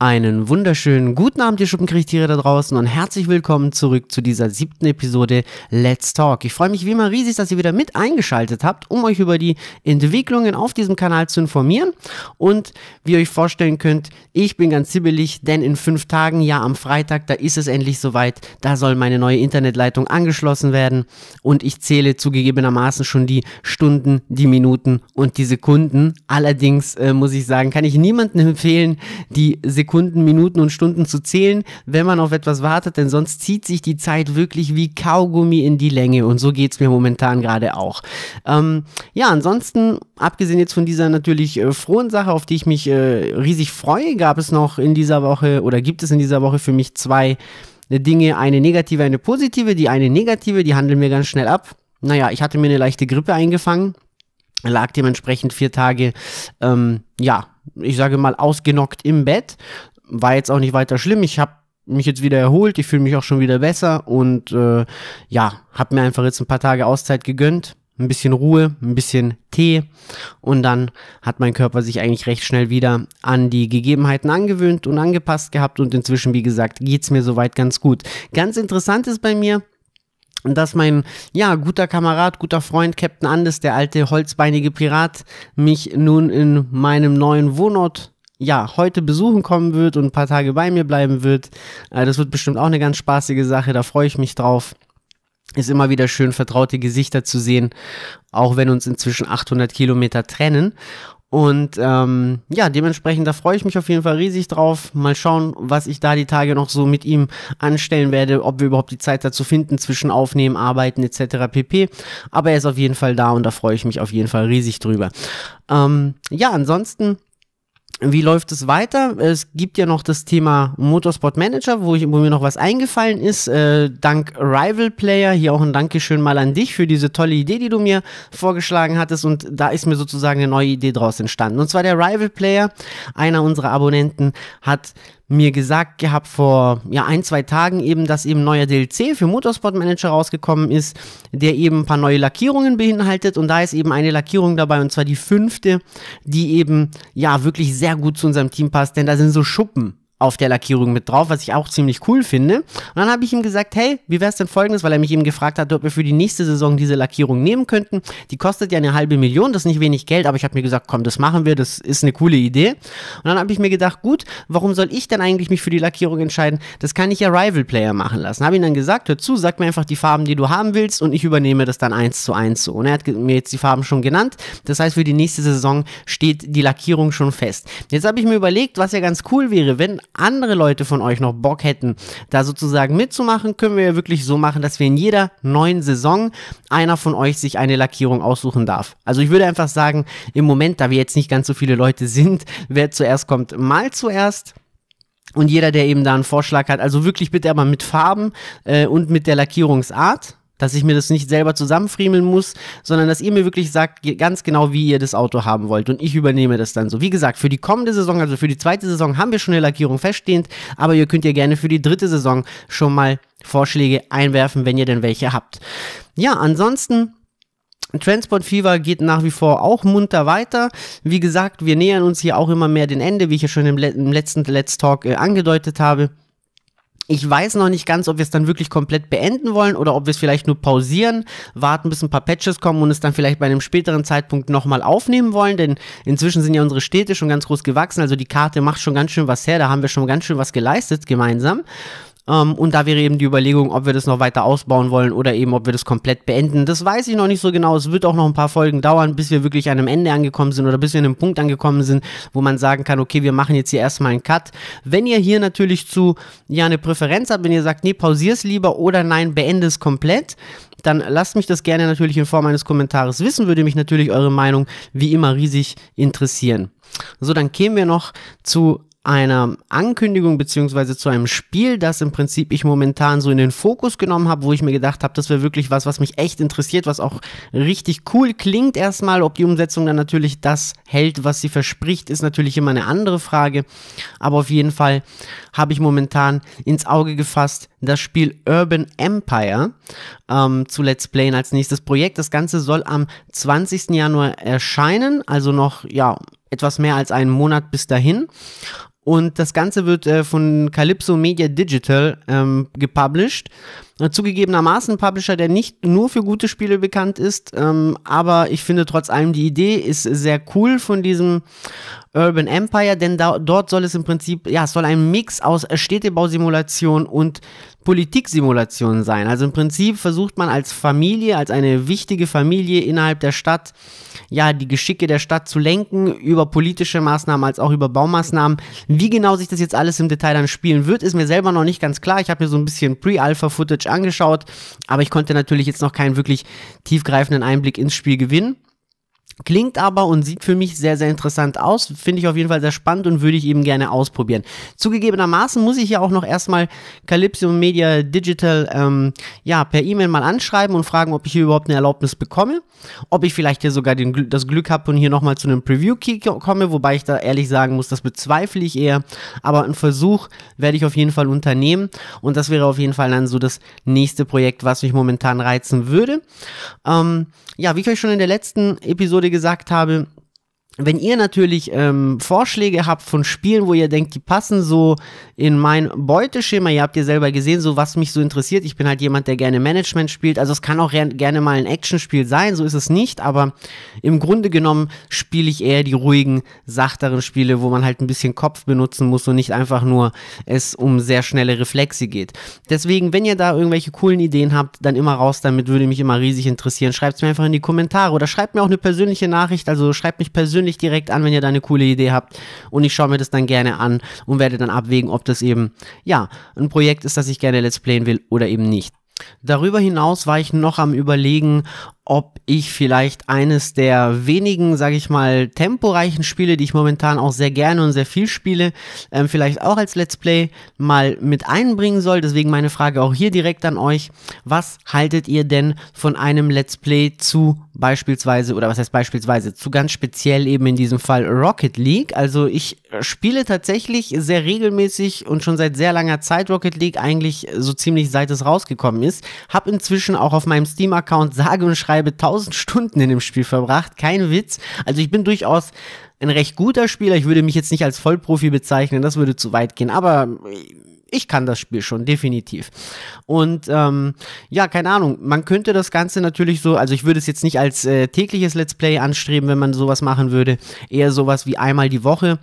Einen wunderschönen guten Abend, ihr Schuppenkriegtiere da draußen und herzlich willkommen zurück zu dieser siebten Episode Let's Talk. Ich freue mich wie immer riesig, dass ihr wieder mit eingeschaltet habt, um euch über die Entwicklungen auf diesem Kanal zu informieren. Und wie ihr euch vorstellen könnt, ich bin ganz zibbelig, denn in fünf Tagen, ja am Freitag, da ist es endlich soweit, da soll meine neue Internetleitung angeschlossen werden und ich zähle zugegebenermaßen schon die Stunden, die Minuten und die Sekunden. Allerdings äh, muss ich sagen, kann ich niemandem empfehlen, die Sekunden, Minuten und Stunden zu zählen, wenn man auf etwas wartet, denn sonst zieht sich die Zeit wirklich wie Kaugummi in die Länge und so geht es mir momentan gerade auch. Ähm, ja, ansonsten, abgesehen jetzt von dieser natürlich äh, frohen Sache, auf die ich mich äh, riesig freue, gab es noch in dieser Woche oder gibt es in dieser Woche für mich zwei äh, Dinge, eine negative, eine positive. Die eine negative, die handeln wir ganz schnell ab. Naja, ich hatte mir eine leichte Grippe eingefangen lag dementsprechend vier Tage, ähm, ja, ich sage mal, ausgenockt im Bett. War jetzt auch nicht weiter schlimm. Ich habe mich jetzt wieder erholt, ich fühle mich auch schon wieder besser und äh, ja, habe mir einfach jetzt ein paar Tage Auszeit gegönnt, ein bisschen Ruhe, ein bisschen Tee und dann hat mein Körper sich eigentlich recht schnell wieder an die Gegebenheiten angewöhnt und angepasst gehabt und inzwischen, wie gesagt, geht's mir soweit ganz gut. Ganz interessant ist bei mir, dass mein, ja, guter Kamerad, guter Freund Captain Andes, der alte holzbeinige Pirat, mich nun in meinem neuen Wohnort ja, heute besuchen kommen wird und ein paar Tage bei mir bleiben wird. Äh, das wird bestimmt auch eine ganz spaßige Sache, da freue ich mich drauf. Ist immer wieder schön, vertraute Gesichter zu sehen, auch wenn uns inzwischen 800 Kilometer trennen. Und ähm, ja, dementsprechend, da freue ich mich auf jeden Fall riesig drauf. Mal schauen, was ich da die Tage noch so mit ihm anstellen werde, ob wir überhaupt die Zeit dazu finden zwischen Aufnehmen, Arbeiten etc. pp. Aber er ist auf jeden Fall da und da freue ich mich auf jeden Fall riesig drüber. Ähm, ja, ansonsten wie läuft es weiter? Es gibt ja noch das Thema Motorsport Manager, wo, ich, wo mir noch was eingefallen ist. Äh, dank Rival Player, hier auch ein Dankeschön mal an dich für diese tolle Idee, die du mir vorgeschlagen hattest. Und da ist mir sozusagen eine neue Idee draus entstanden. Und zwar der Rival Player, einer unserer Abonnenten, hat mir gesagt gehabt vor ja, ein, zwei Tagen eben, dass eben neuer DLC für Motorsport Manager rausgekommen ist, der eben ein paar neue Lackierungen beinhaltet und da ist eben eine Lackierung dabei und zwar die fünfte, die eben ja wirklich sehr gut zu unserem Team passt, denn da sind so Schuppen auf der Lackierung mit drauf, was ich auch ziemlich cool finde. Und dann habe ich ihm gesagt, hey, wie wäre es denn folgendes, weil er mich eben gefragt hat, ob wir für die nächste Saison diese Lackierung nehmen könnten. Die kostet ja eine halbe Million, das ist nicht wenig Geld, aber ich habe mir gesagt, komm, das machen wir, das ist eine coole Idee. Und dann habe ich mir gedacht, gut, warum soll ich denn eigentlich mich für die Lackierung entscheiden? Das kann ich ja Rival Player machen lassen. Habe ihn dann gesagt, hör zu, sag mir einfach die Farben, die du haben willst und ich übernehme das dann eins zu eins so. Und er hat mir jetzt die Farben schon genannt. Das heißt, für die nächste Saison steht die Lackierung schon fest. Jetzt habe ich mir überlegt, was ja ganz cool wäre, wenn andere Leute von euch noch Bock hätten, da sozusagen mitzumachen, können wir ja wirklich so machen, dass wir in jeder neuen Saison einer von euch sich eine Lackierung aussuchen darf. Also ich würde einfach sagen, im Moment, da wir jetzt nicht ganz so viele Leute sind, wer zuerst kommt, mal zuerst. Und jeder, der eben da einen Vorschlag hat, also wirklich bitte aber mit Farben äh, und mit der Lackierungsart, dass ich mir das nicht selber zusammenfriemeln muss, sondern dass ihr mir wirklich sagt, ganz genau, wie ihr das Auto haben wollt und ich übernehme das dann so. Wie gesagt, für die kommende Saison, also für die zweite Saison, haben wir schon eine Lackierung feststehend, aber ihr könnt ja gerne für die dritte Saison schon mal Vorschläge einwerfen, wenn ihr denn welche habt. Ja, ansonsten Transport Fever geht nach wie vor auch munter weiter. Wie gesagt, wir nähern uns hier auch immer mehr dem Ende, wie ich ja schon im, le im letzten Let's Talk äh, angedeutet habe. Ich weiß noch nicht ganz, ob wir es dann wirklich komplett beenden wollen oder ob wir es vielleicht nur pausieren, warten, bis ein paar Patches kommen und es dann vielleicht bei einem späteren Zeitpunkt nochmal aufnehmen wollen, denn inzwischen sind ja unsere Städte schon ganz groß gewachsen, also die Karte macht schon ganz schön was her, da haben wir schon ganz schön was geleistet gemeinsam. Ähm, und da wäre eben die Überlegung, ob wir das noch weiter ausbauen wollen oder eben, ob wir das komplett beenden. Das weiß ich noch nicht so genau. Es wird auch noch ein paar Folgen dauern, bis wir wirklich an einem Ende angekommen sind oder bis wir an einem Punkt angekommen sind, wo man sagen kann, okay, wir machen jetzt hier erstmal einen Cut. Wenn ihr hier natürlich zu, ja, eine Präferenz habt, wenn ihr sagt, nee, pausier's lieber oder nein, beende es komplett, dann lasst mich das gerne natürlich in Form eines Kommentares wissen, würde mich natürlich eure Meinung wie immer riesig interessieren. So, dann kämen wir noch zu einer Ankündigung beziehungsweise zu einem Spiel, das im Prinzip ich momentan so in den Fokus genommen habe, wo ich mir gedacht habe, das wäre wirklich was, was mich echt interessiert, was auch richtig cool klingt erstmal. Ob die Umsetzung dann natürlich das hält, was sie verspricht, ist natürlich immer eine andere Frage. Aber auf jeden Fall habe ich momentan ins Auge gefasst das Spiel Urban Empire ähm, zu Let's Playen als nächstes Projekt. Das Ganze soll am 20. Januar erscheinen, also noch ja etwas mehr als einen Monat bis dahin. Und das Ganze wird äh, von Calypso Media Digital ähm, gepublished zugegebenermaßen ein Publisher, der nicht nur für gute Spiele bekannt ist, ähm, aber ich finde trotz allem die Idee ist sehr cool von diesem Urban Empire, denn da, dort soll es im Prinzip, ja, es soll ein Mix aus Städtebausimulation und Politiksimulation sein. Also im Prinzip versucht man als Familie, als eine wichtige Familie innerhalb der Stadt, ja, die Geschicke der Stadt zu lenken, über politische Maßnahmen als auch über Baumaßnahmen. Wie genau sich das jetzt alles im Detail dann spielen wird, ist mir selber noch nicht ganz klar. Ich habe mir so ein bisschen Pre-Alpha-Footage angeschaut, aber ich konnte natürlich jetzt noch keinen wirklich tiefgreifenden Einblick ins Spiel gewinnen. Klingt aber und sieht für mich sehr, sehr interessant aus. Finde ich auf jeden Fall sehr spannend und würde ich eben gerne ausprobieren. Zugegebenermaßen muss ich ja auch noch erstmal Calypso Media Digital ähm, ja, per E-Mail mal anschreiben und fragen, ob ich hier überhaupt eine Erlaubnis bekomme. Ob ich vielleicht hier sogar den, das Glück habe und hier nochmal zu einem Preview-Key komme, wobei ich da ehrlich sagen muss, das bezweifle ich eher. Aber einen Versuch werde ich auf jeden Fall unternehmen und das wäre auf jeden Fall dann so das nächste Projekt, was mich momentan reizen würde. Ähm, ja, wie ich euch schon in der letzten Episode Episode gesagt habe, wenn ihr natürlich ähm, Vorschläge habt von Spielen, wo ihr denkt, die passen so in mein Beuteschema, ihr habt ja selber gesehen, so was mich so interessiert. Ich bin halt jemand, der gerne Management spielt. Also es kann auch gerne mal ein Actionspiel sein, so ist es nicht. Aber im Grunde genommen spiele ich eher die ruhigen, sachteren Spiele, wo man halt ein bisschen Kopf benutzen muss und nicht einfach nur es um sehr schnelle Reflexe geht. Deswegen, wenn ihr da irgendwelche coolen Ideen habt, dann immer raus damit, würde mich immer riesig interessieren. Schreibt es mir einfach in die Kommentare oder schreibt mir auch eine persönliche Nachricht, also schreibt mich persönlich persönlich direkt an, wenn ihr da eine coole Idee habt. Und ich schaue mir das dann gerne an und werde dann abwägen, ob das eben, ja, ein Projekt ist, das ich gerne Let's Playen will oder eben nicht. Darüber hinaus war ich noch am Überlegen, ob ich vielleicht eines der wenigen, sage ich mal, temporeichen Spiele, die ich momentan auch sehr gerne und sehr viel spiele, ähm, vielleicht auch als Let's Play mal mit einbringen soll. Deswegen meine Frage auch hier direkt an euch. Was haltet ihr denn von einem Let's Play zu beispielsweise, oder was heißt beispielsweise, zu ganz speziell eben in diesem Fall Rocket League? Also ich spiele tatsächlich sehr regelmäßig und schon seit sehr langer Zeit Rocket League, eigentlich so ziemlich seit es rausgekommen ist. Hab inzwischen auch auf meinem Steam-Account sage und schreibe schreibe 1000 Stunden in dem Spiel verbracht. Kein Witz. Also ich bin durchaus ein recht guter Spieler. Ich würde mich jetzt nicht als Vollprofi bezeichnen, das würde zu weit gehen. Aber ich kann das Spiel schon, definitiv. Und ähm, ja, keine Ahnung, man könnte das Ganze natürlich so, also ich würde es jetzt nicht als äh, tägliches Let's Play anstreben, wenn man sowas machen würde, eher sowas wie einmal die Woche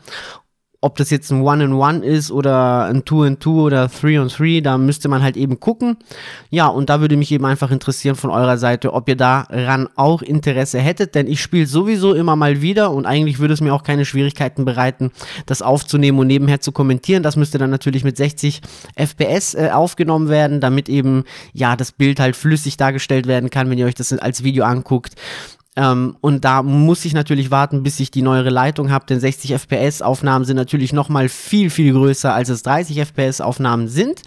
ob das jetzt ein One-in-One ist oder ein Two-in-Two oder three on -Three, da müsste man halt eben gucken. Ja, und da würde mich eben einfach interessieren von eurer Seite, ob ihr daran auch Interesse hättet, denn ich spiele sowieso immer mal wieder und eigentlich würde es mir auch keine Schwierigkeiten bereiten, das aufzunehmen und nebenher zu kommentieren. Das müsste dann natürlich mit 60 FPS äh, aufgenommen werden, damit eben, ja, das Bild halt flüssig dargestellt werden kann, wenn ihr euch das als Video anguckt. Ähm, und da muss ich natürlich warten, bis ich die neuere Leitung habe, denn 60 FPS Aufnahmen sind natürlich nochmal viel, viel größer, als es 30 FPS Aufnahmen sind.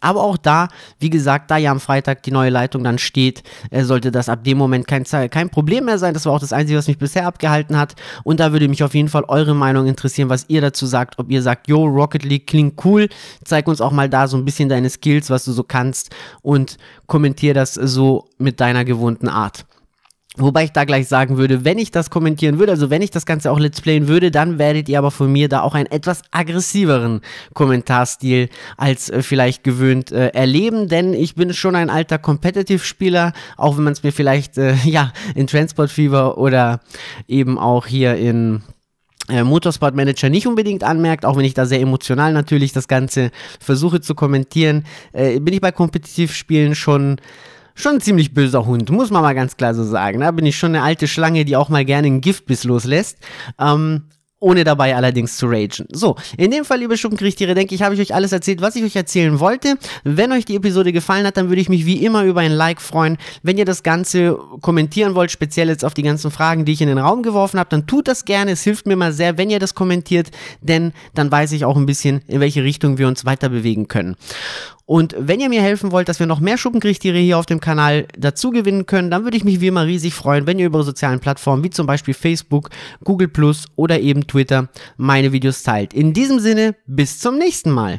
Aber auch da, wie gesagt, da ja am Freitag die neue Leitung dann steht, äh, sollte das ab dem Moment kein, kein Problem mehr sein. Das war auch das Einzige, was mich bisher abgehalten hat. Und da würde mich auf jeden Fall eure Meinung interessieren, was ihr dazu sagt. Ob ihr sagt, yo, Rocket League klingt cool, zeig uns auch mal da so ein bisschen deine Skills, was du so kannst und kommentier das so mit deiner gewohnten Art. Wobei ich da gleich sagen würde, wenn ich das kommentieren würde, also wenn ich das Ganze auch let's playen würde, dann werdet ihr aber von mir da auch einen etwas aggressiveren Kommentarstil als äh, vielleicht gewöhnt äh, erleben, denn ich bin schon ein alter Competitive-Spieler, auch wenn man es mir vielleicht, äh, ja, in Transport Fever oder eben auch hier in äh, Motorsport Manager nicht unbedingt anmerkt, auch wenn ich da sehr emotional natürlich das Ganze versuche zu kommentieren, äh, bin ich bei Competitive-Spielen schon schon ein ziemlich böser Hund, muss man mal ganz klar so sagen. Da ne? bin ich schon eine alte Schlange, die auch mal gerne einen Giftbiss loslässt. Ähm, ohne dabei allerdings zu ragen. So, in dem Fall, liebe Schuppenkriechtiere, denke ich, habe ich euch alles erzählt, was ich euch erzählen wollte. Wenn euch die Episode gefallen hat, dann würde ich mich wie immer über ein Like freuen. Wenn ihr das Ganze kommentieren wollt, speziell jetzt auf die ganzen Fragen, die ich in den Raum geworfen habe, dann tut das gerne. Es hilft mir mal sehr, wenn ihr das kommentiert, denn dann weiß ich auch ein bisschen, in welche Richtung wir uns weiter bewegen können. Und wenn ihr mir helfen wollt, dass wir noch mehr Schuppenkriechtiere hier auf dem Kanal dazu gewinnen können, dann würde ich mich wie immer riesig freuen, wenn ihr über sozialen Plattformen wie zum Beispiel Facebook, Google Plus oder eben Twitter meine Videos teilt. In diesem Sinne, bis zum nächsten Mal.